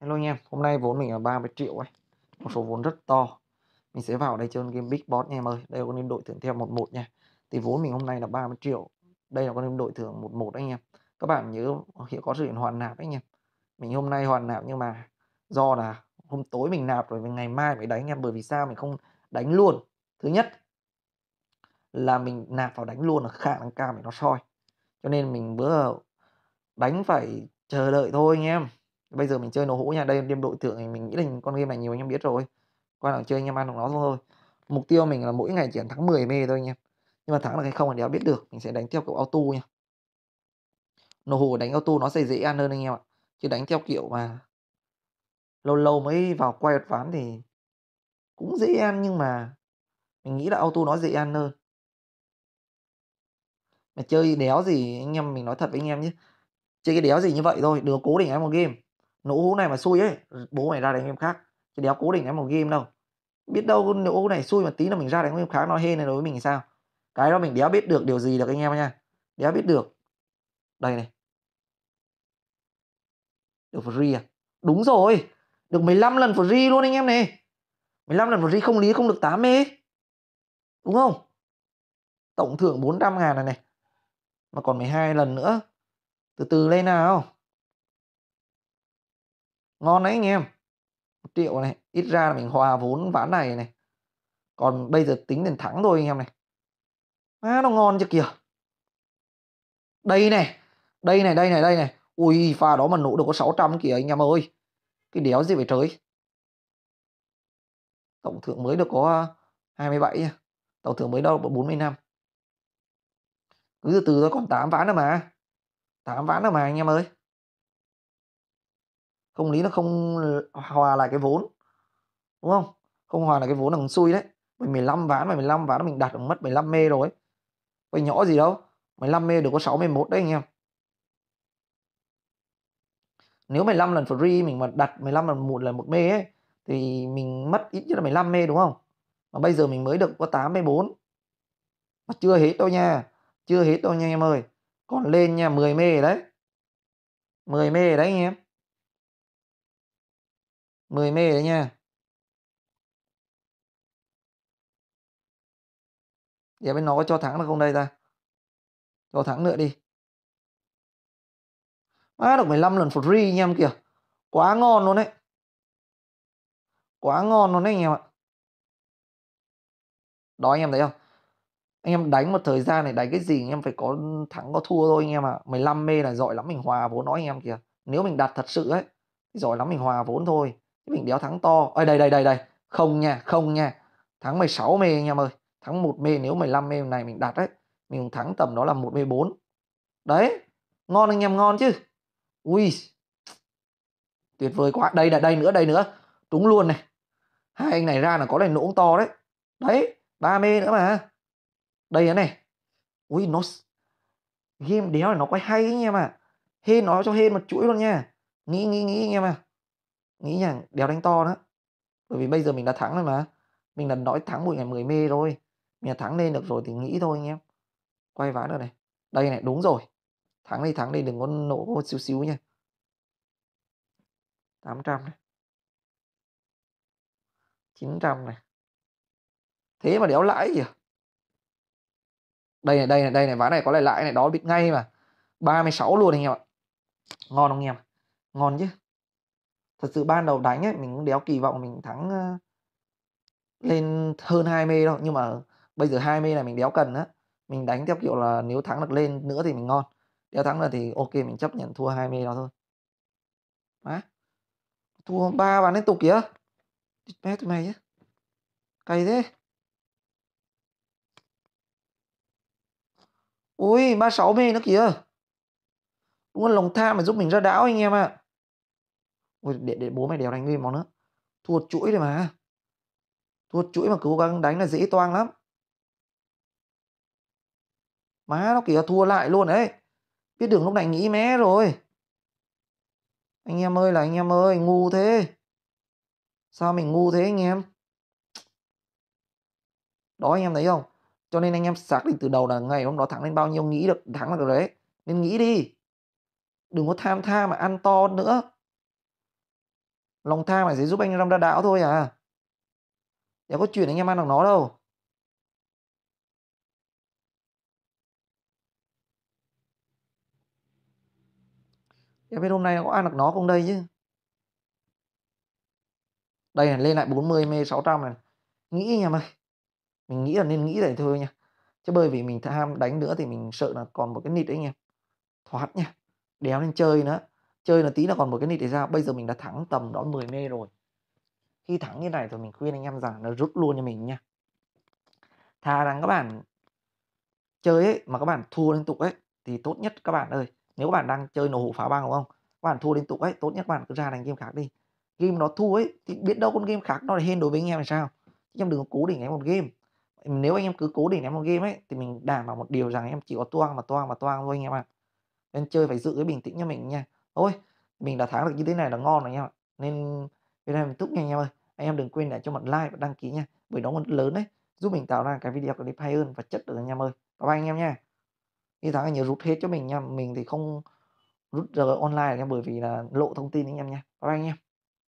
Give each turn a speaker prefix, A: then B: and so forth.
A: Hello anh em, hôm nay vốn mình là 30 triệu ấy Một số vốn rất to Mình sẽ vào đây chơi game Big Boss nha em ơi Đây là con đêm đội thưởng theo 11 nha Thì vốn mình hôm nay là 30 triệu Đây là con đêm đội thưởng 11 anh em Các bạn nhớ hiện có sự hoàn nạp anh em Mình hôm nay hoàn nạp nhưng mà Do là hôm tối mình nạp rồi mình ngày mai mới đánh em Bởi vì sao mình không đánh luôn Thứ nhất Là mình nạp vào đánh luôn là khả năng cao mình nó soi Cho nên mình bữa đánh phải chờ đợi thôi anh em bây giờ mình chơi nổ hũ nha đây đêm đội tượng thì mình nghĩ là con game này nhiều anh em biết rồi quan trọng chơi anh em ăn được nó thôi mục tiêu mình là mỗi ngày chỉ thắng 10 mê thôi anh em nhưng mà thắng là cái không là đéo biết được mình sẽ đánh theo kiểu auto nha nổ hũ đánh auto nó sẽ dễ ăn hơn anh em ạ chứ đánh theo kiểu mà lâu lâu mới vào quay một ván thì cũng dễ ăn nhưng mà mình nghĩ là auto nó dễ ăn hơn mà chơi đéo gì anh em mình nói thật với anh em nhé chơi cái đéo gì như vậy thôi đừng cố định em một game nỗ hố này mà xui ấy bố mày ra đánh em khác chứ đéo cố định em một game đâu biết đâu nỗ hố này xui mà tí là mình ra đánh em khác nó hê này đối với mình sao cái đó mình đéo biết được điều gì được anh em nha đéo biết được đây này được free à đúng rồi được 15 lần free luôn anh em này 15 lần free không lý không được 8 mê đúng không tổng thưởng 400 ngàn này này mà còn 12 lần nữa từ từ lên nào ngon đấy anh em một triệu này ít ra là mình hòa vốn ván này này còn bây giờ tính tiền thắng thôi anh em này má nó ngon chứ kìa đây này đây này đây này đây này ui pha đó mà nổ được có 600 kìa anh em ơi cái đéo gì phải trời tổng thưởng mới được có 27 à, tổng thưởng mới đâu 45 cứ từ từ thôi còn 8 ván nữa mà 8 ván nữa mà anh em ơi công lý nó không hòa lại cái vốn đúng không không hòa lại cái vốn là còn xui đấy mình 15 ván mà 15 ván mình đặt mất 15 mê rồi quay nhỏ gì đâu 15 mê được có 6 11 đấy anh em nếu 15 lần free mình mà đặt 15 lần một lần một mê ấy thì mình mất ít nhất là 15 mê đúng không mà bây giờ mình mới được có 8 mê 4 mà chưa hết đâu nha chưa hết đâu nha anh em ơi còn lên nha 10 mê đấy 10 mê đấy anh em 10 mê đấy nha Để dạ bên nó có cho thắng được không đây ta Cho thắng nữa đi Má à, được 15 lần free anh em kìa Quá ngon luôn đấy Quá ngon luôn đấy anh em ạ Đó anh em thấy không Anh em đánh một thời gian này đánh cái gì anh em phải có thắng có thua thôi anh em ạ à. 15 mê là giỏi lắm mình hòa vốn nói anh em kìa Nếu mình đặt thật sự ấy Giỏi lắm mình hòa vốn thôi mình đéo thắng to ở đây đây đây đây không nha không nha thắng 16 mê anh em ơi thắng một mê nếu 15 mê này mình đặt đấy mình thắng tầm đó là một mê bốn đấy ngon anh em ngon chứ ui tuyệt vời quá đây là đây nữa đây nữa trúng luôn này hai anh này ra là có này nổ to đấy đấy ba mê nữa mà đây này ui nó game đéo này nó quay hay anh em ạ à. hên nó cho hên một chuỗi luôn nha nghĩ nghĩ nghĩ anh em ạ à nghĩ rằng đéo đánh to nữa bởi vì bây giờ mình đã thắng rồi mà mình đã nói thắng buổi ngày 10 mê rồi mình là thắng lên được rồi thì nghĩ thôi anh em quay ván rồi này đây này đúng rồi thắng đi thắng đi đừng có nổ một xíu xíu nha 800 này 900 này thế mà đéo lãi gì à đây này đây này đây này ván này có lại lãi này đó biết ngay mà 36 luôn anh em ạ ngon không anh em ngon chứ thật sự ban đầu đánh ấy mình cũng đéo kỳ vọng mình thắng lên hơn 20 đâu nhưng mà bây giờ 20 là mình đéo cần á mình đánh theo kiểu là nếu thắng được lên nữa thì mình ngon đéo thắng được thì ok mình chấp nhận thua 20 đó thôi má thua ba bàn liên tục kìa mẹ tụi mày chứ cày thế ui ba sáu mê nó kìa đúng là lòng tham mà giúp mình ra đảo anh em ạ à. Ôi, để, để bố mày đèo đánh nguyên món nữa thua chuỗi rồi mà thua chuỗi mà cứ cố gắng đánh là dễ toang lắm má nó kìa thua lại luôn đấy biết đường lúc này nghĩ mé rồi anh em ơi là anh em ơi ngu thế sao mình ngu thế anh em đó anh em thấy không cho nên anh em xác định từ đầu là ngày hôm đó thắng lên bao nhiêu nghĩ được thắng là được đấy nên nghĩ đi đừng có tham tha mà ăn to nữa lòng tham này sẽ giúp anh em ra đảo thôi à Đéo có chuyện anh em ăn được nó đâu Em biết hôm nay có ăn được nó không đây chứ Đây này, lên lại 40 mê 600 này Nghĩ nha mày, Mình nghĩ là nên nghĩ vậy thôi nha Chứ bởi vì mình tham đánh nữa thì mình sợ là còn một cái nịt đấy anh em Thoát nha Đéo nên chơi nữa chơi là tí là còn một cái nịt để ra bây giờ mình đã thắng tầm đó 10 mê rồi khi thắng như này rồi mình khuyên anh em rằng là rút luôn cho mình nha thà rằng các bạn chơi ấy mà các bạn thua liên tục ấy thì tốt nhất các bạn ơi nếu các bạn đang chơi nổ hũ phá băng đúng không các bạn thua liên tục ấy tốt nhất các bạn cứ ra đánh game khác đi game nó thua ấy thì biết đâu con game khác nó lại hên đối với anh em là sao anh em đừng có cố định ném một game nếu anh em cứ cố định ném một game ấy thì mình đảm bảo một điều rằng em chỉ có toang mà toang mà toang thôi anh em ạ à. nên chơi phải giữ cái bình tĩnh cho mình nha ôi mình đã thắng được như thế này là ngon rồi nha em ạ nên video này mình thúc nha anh em ơi anh em đừng quên để cho mình like và đăng ký nha bởi nó còn lớn đấy giúp mình tạo ra cái video clip hay hơn và chất được anh em ơi bye bye anh em nha như thắng anh nhớ rút hết cho mình nha mình thì không rút giờ online nha bởi vì là lộ thông tin anh em nha bye bye anh em